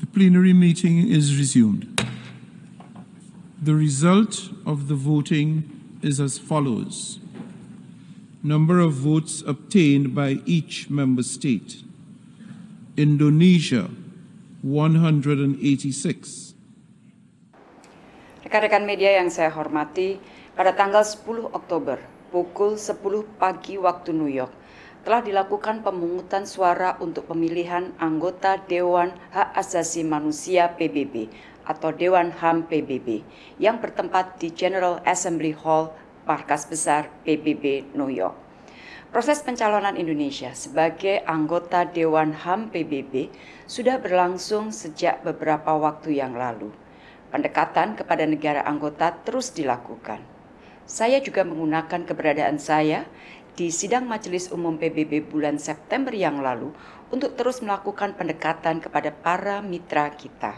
The plenary meeting is resumed. The result of the voting is as follows. Number of votes obtained by each member state. Indonesia 186. Rekan-rekan media yang saya hormati, pada tanggal 10 Oktober pukul 10 pagi waktu New York telah dilakukan pemungutan suara untuk pemilihan anggota Dewan Hak Asasi Manusia PBB atau Dewan HAM PBB yang bertempat di General Assembly Hall, Markas Besar PBB New York. Proses pencalonan Indonesia sebagai anggota Dewan HAM PBB sudah berlangsung sejak beberapa waktu yang lalu. Pendekatan kepada negara anggota terus dilakukan. Saya juga menggunakan keberadaan saya di sidang Majelis Umum PBB bulan September yang lalu untuk terus melakukan pendekatan kepada para mitra kita.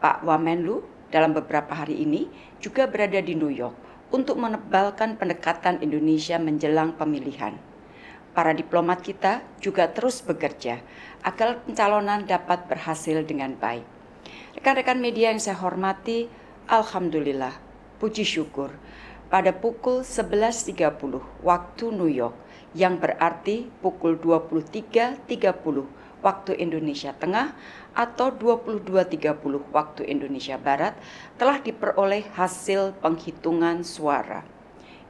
Pak Wamenlu dalam beberapa hari ini juga berada di New York untuk menebalkan pendekatan Indonesia menjelang pemilihan. Para diplomat kita juga terus bekerja agar pencalonan dapat berhasil dengan baik. Rekan-rekan media yang saya hormati, Alhamdulillah, puji syukur, pada pukul 11.30 waktu New York yang berarti pukul 23.30 waktu Indonesia Tengah atau 22.30 waktu Indonesia Barat telah diperoleh hasil penghitungan suara.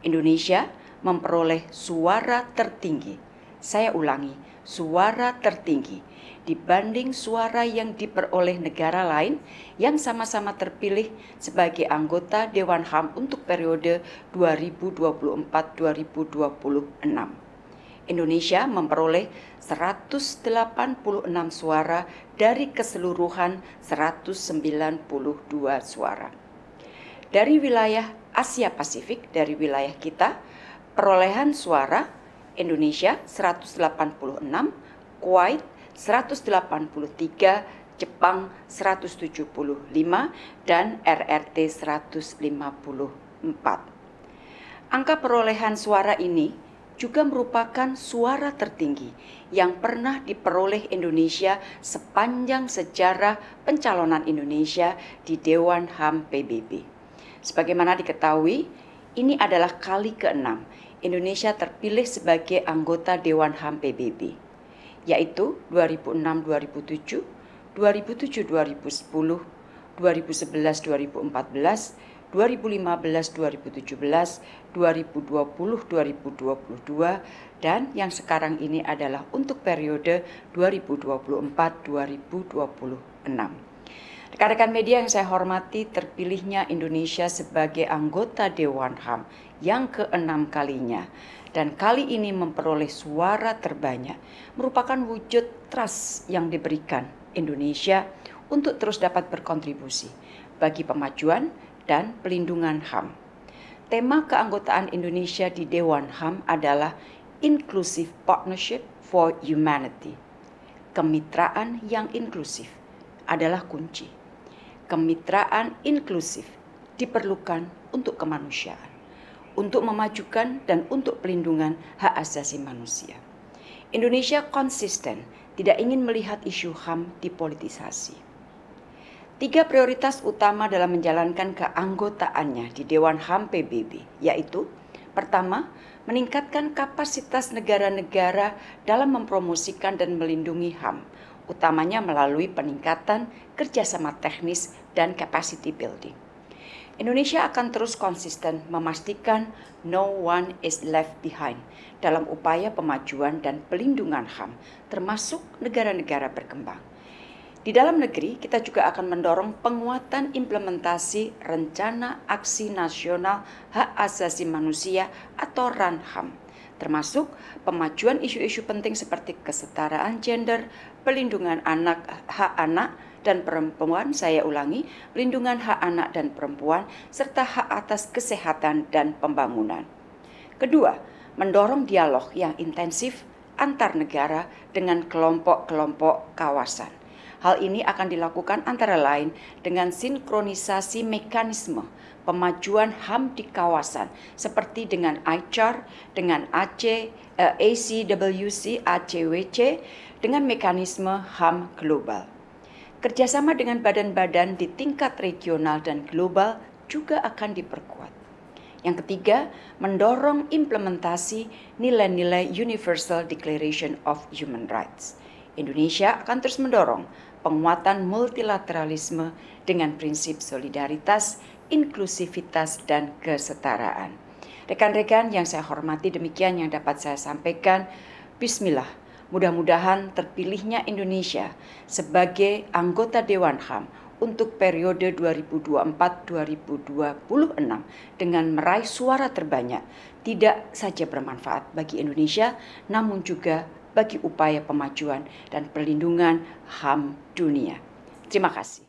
Indonesia memperoleh suara tertinggi. Saya ulangi, suara tertinggi dibanding suara yang diperoleh negara lain yang sama-sama terpilih sebagai anggota Dewan HAM untuk periode 2024-2026. Indonesia memperoleh 186 suara dari keseluruhan 192 suara. Dari wilayah Asia Pasifik, dari wilayah kita, perolehan suara Indonesia 186, Kuwait 183, Jepang 175 dan RRT 154. Angka perolehan suara ini juga merupakan suara tertinggi yang pernah diperoleh Indonesia sepanjang sejarah pencalonan Indonesia di Dewan HAM PBB. Sebagaimana diketahui, ini adalah kali keenam Indonesia terpilih sebagai anggota Dewan HAM PBB, yaitu 2006-2007, 2007-2010, 2011-2014, 2015-2017, 2020-2022, dan yang sekarang ini adalah untuk periode 2024-2026. Rekan-rekan media yang saya hormati, terpilihnya Indonesia sebagai anggota Dewan HAM yang keenam kalinya dan kali ini memperoleh suara terbanyak merupakan wujud trust yang diberikan Indonesia untuk terus dapat berkontribusi bagi pemajuan dan pelindungan HAM. Tema keanggotaan Indonesia di Dewan HAM adalah Inclusive Partnership for Humanity. Kemitraan yang inklusif adalah kunci kemitraan inklusif diperlukan untuk kemanusiaan, untuk memajukan dan untuk pelindungan hak asasi manusia. Indonesia konsisten tidak ingin melihat isu HAM dipolitisasi. Tiga prioritas utama dalam menjalankan keanggotaannya di Dewan HAM PBB yaitu pertama, meningkatkan kapasitas negara-negara dalam mempromosikan dan melindungi HAM utamanya melalui peningkatan kerjasama teknis dan capacity building. Indonesia akan terus konsisten memastikan no one is left behind dalam upaya pemajuan dan pelindungan HAM, termasuk negara-negara berkembang. Di dalam negeri, kita juga akan mendorong penguatan implementasi Rencana Aksi Nasional Hak Asasi Manusia atau RAN HAM termasuk pemajuan isu-isu penting seperti kesetaraan gender, pelindungan anak, hak anak dan perempuan, saya ulangi, pelindungan hak anak dan perempuan, serta hak atas kesehatan dan pembangunan. Kedua, mendorong dialog yang intensif antar negara dengan kelompok-kelompok kawasan Hal ini akan dilakukan antara lain dengan sinkronisasi mekanisme pemajuan HAM di kawasan seperti dengan ICAR, dengan AC, eh, ACWC, ACWC, dengan mekanisme HAM global. Kerjasama dengan badan-badan di tingkat regional dan global juga akan diperkuat. Yang ketiga, mendorong implementasi nilai-nilai Universal Declaration of Human Rights Indonesia akan terus mendorong penguatan multilateralisme dengan prinsip solidaritas, inklusivitas, dan kesetaraan. Rekan-rekan yang saya hormati, demikian yang dapat saya sampaikan. Bismillah, mudah-mudahan terpilihnya Indonesia sebagai anggota Dewan HAM untuk periode 2024-2026 dengan meraih suara terbanyak tidak saja bermanfaat bagi Indonesia namun juga bagi upaya pemajuan dan perlindungan HAM dunia. Terima kasih.